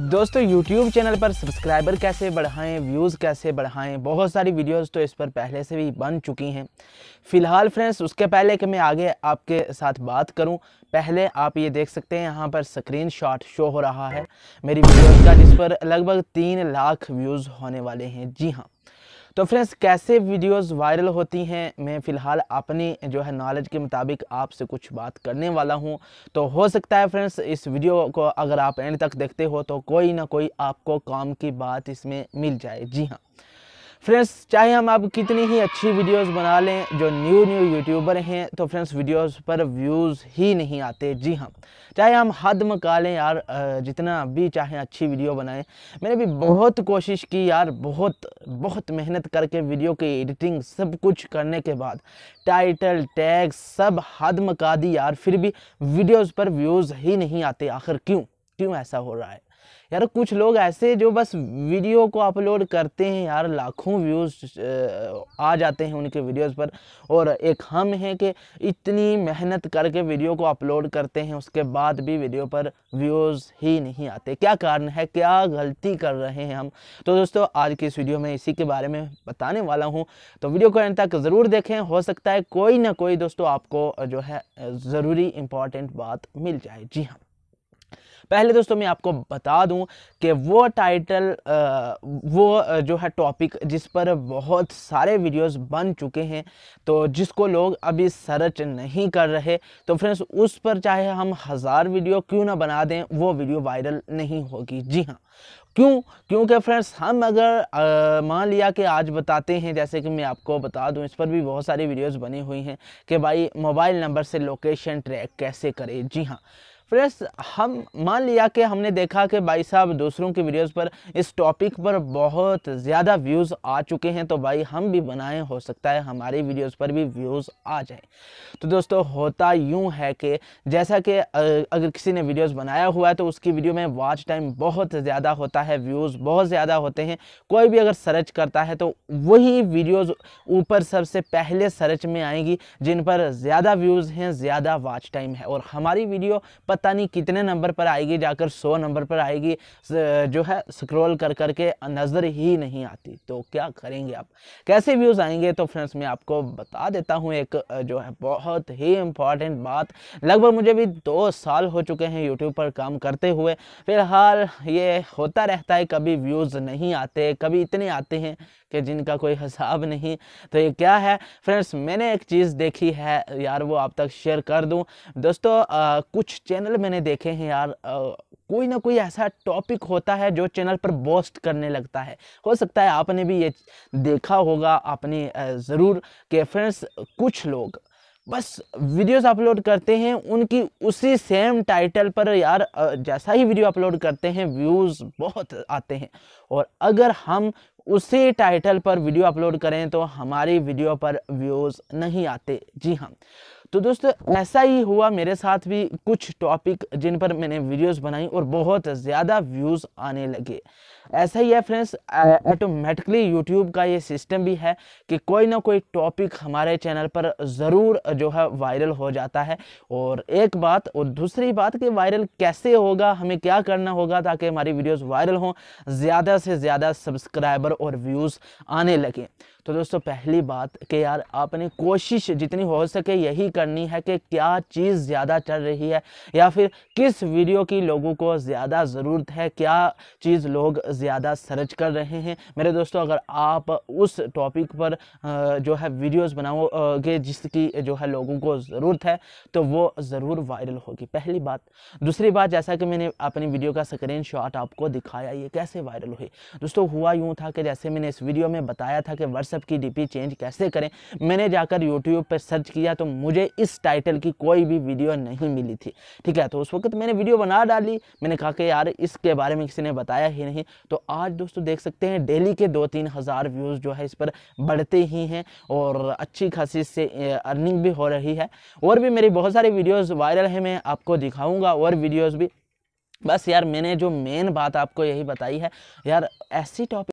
दोस्तों YouTube channel पर subscriber कैसे बढ़ाएं व्यूज़ कैसे बढ़ाएं बहुत सारी वीडियोस तो इस पर पहले से भी बन चुकी हैं फ़िलहाल फ्रेंड्स उसके पहले कि मैं आगे आपके साथ बात करूं पहले आप ये देख सकते हैं यहाँ पर स्क्रीन शॉट शो हो रहा है मेरी वीडियोस का जिस पर लगभग तीन लाख व्यूज़ होने वाले हैं जी हाँ तो फ्रेंड्स कैसे वीडियोस वायरल होती हैं मैं फ़िलहाल अपनी जो है नॉलेज के मुताबिक आपसे कुछ बात करने वाला हूं तो हो सकता है फ्रेंड्स इस वीडियो को अगर आप एंड तक देखते हो तो कोई ना कोई आपको काम की बात इसमें मिल जाए जी हाँ फ्रेंड्स चाहे हम आप कितनी ही अच्छी वीडियोस बना लें जो न्यू न्यू यूट्यूबर हैं तो फ्रेंड्स वीडियोस पर व्यूज़ ही नहीं आते जी हाँ चाहे हम हद मका लें यार जितना भी चाहे अच्छी वीडियो बनाएं मैंने भी बहुत कोशिश की यार बहुत बहुत मेहनत करके वीडियो की एडिटिंग सब कुछ करने के बाद टाइटल टैग सब हद मका दी यार फिर भी वीडियोज़ पर व्यूज़ ही नहीं आते आखिर क्यों क्यों ऐसा हो रहा है यार कुछ लोग ऐसे जो बस वीडियो को अपलोड करते हैं यार लाखों व्यूज़ आ जाते हैं उनके वीडियोस पर और एक हम हैं कि इतनी मेहनत करके वीडियो को अपलोड करते हैं उसके बाद भी वीडियो पर व्यूज़ ही नहीं आते क्या कारण है क्या गलती कर रहे हैं हम तो दोस्तों आज की इस वीडियो में इसी के बारे में बताने वाला हूँ तो वीडियो को अंत तक ज़रूर देखें हो सकता है कोई ना कोई दोस्तों आपको जो है ज़रूरी इंपॉर्टेंट बात मिल जाए जी हाँ पहले दोस्तों मैं आपको बता दूं कि वो टाइटल वो जो है टॉपिक जिस पर बहुत सारे वीडियोस बन चुके हैं तो जिसको लोग अभी सर्च नहीं कर रहे तो फ्रेंड्स उस पर चाहे हम हज़ार वीडियो क्यों ना बना दें वो वीडियो वायरल नहीं होगी जी हाँ क्यों क्योंकि फ्रेंड्स हम अगर मान लिया कि आज बताते हैं जैसे कि मैं आपको बता दूं इस पर भी बहुत सारी वीडियोस बनी हुई हैं कि भाई मोबाइल नंबर से लोकेशन ट्रैक कैसे करें जी हाँ फ्रेंड्स हम मान लिया कि हमने देखा कि भाई साहब दूसरों की वीडियोस पर इस टॉपिक पर बहुत ज़्यादा व्यूज़ आ चुके हैं तो भाई हम भी बनाएं हो सकता है हमारी वीडियोस पर भी व्यूज़ आ जाए तो दोस्तों होता यूं है कि जैसा कि अगर किसी ने वीडियोस बनाया हुआ है तो उसकी वीडियो में वॉच टाइम बहुत ज़्यादा होता है व्यूज़ बहुत ज़्यादा होते हैं कोई भी अगर सर्च करता है तो वही वीडियोज़ ऊपर सबसे पहले सर्च में आएंगी जिन पर ज़्यादा व्यूज़ हैं ज़्यादा वॉच टाइम है और हमारी वीडियो पर पता नहीं कितने नंबर पर आएगी जाकर सौ नंबर पर आएगी जो है स्क्रॉल कर करके नज़र ही नहीं आती तो क्या करेंगे आप कैसे व्यूज़ आएंगे तो फ्रेंड्स मैं आपको बता देता हूँ एक जो है बहुत ही इम्पॉर्टेंट बात लगभग मुझे भी दो साल हो चुके हैं यूट्यूब पर काम करते हुए फिलहाल ये होता रहता है कभी व्यूज़ नहीं आते कभी इतने आते हैं कि जिनका कोई हिसाब नहीं तो ये क्या है फ्रेंड्स मैंने एक चीज़ देखी है यार वो आप तक शेयर कर दूँ दोस्तों आ, कुछ चैनल मैंने देखे हैं यार आ, कोई ना कोई ऐसा टॉपिक होता है जो चैनल पर बोस्ट करने लगता है हो सकता है आपने भी ये देखा होगा आपने ज़रूर कि फ्रेंड्स कुछ लोग बस वीडियोस अपलोड करते हैं उनकी उसी सेम टाइटल पर यार जैसा ही वीडियो अपलोड करते हैं व्यूज़ बहुत आते हैं और अगर हम उसी टाइटल पर वीडियो अपलोड करें तो हमारी वीडियो पर व्यूज़ नहीं आते जी हाँ तो दोस्तों ऐसा ही हुआ मेरे साथ भी कुछ टॉपिक जिन पर मैंने वीडियोस बनाई और बहुत ज़्यादा व्यूज़ आने लगे ऐसा ही है फ्रेंड्स ऑटोमेटिकली यूट्यूब का ये सिस्टम भी है कि कोई ना कोई टॉपिक हमारे चैनल पर ज़रूर जो है वायरल हो जाता है और एक बात और दूसरी बात कि वायरल कैसे होगा हमें क्या करना होगा ताकि हमारी वीडियोस वायरल हों ज़्यादा से ज़्यादा सब्सक्राइबर और व्यूज़ आने लगें तो दोस्तों पहली बात कि यार आपने कोशिश जितनी हो सके यही करनी है कि क्या चीज़ ज़्यादा चल रही है या फिर किस वीडियो की लोगों को ज़्यादा ज़रूरत है क्या चीज़ लोग ज़्यादा सर्च कर रहे हैं मेरे दोस्तों अगर आप उस टॉपिक पर जो है वीडियोस बनाओगे जिसकी जो है लोगों को ज़रूरत है तो वो ज़रूर वायरल होगी पहली बात दूसरी बात जैसा कि मैंने अपनी वीडियो का स्क्रीन आपको दिखाया ये कैसे वायरल हुई दोस्तों हुआ यूँ था कि जैसे मैंने इस वीडियो में बताया था कि व्हाट्सअप की डीपी चेंज कैसे करें मैंने जाकर यूट्यूब पर सर्च किया तो मुझे इस टाइटल की कोई भी वीडियो नहीं मिली थी ठीक है तो उस वक्त मैंने वीडियो बना डाली मैंने कहा कि यार इसके बारे में किसी ने बताया ही नहीं तो आज दोस्तों देख सकते हैं डेली के दो तीन हज़ार व्यूज़ जो है इस पर बढ़ते ही हैं और अच्छी खासी से अर्निंग भी हो रही है और भी मेरी बहुत सारी वीडियोज़ वायरल हैं मैं आपको दिखाऊँगा और वीडियोज़ भी बस यार मैंने जो मेन बात आपको यही बताई है यार ऐसी टॉपिक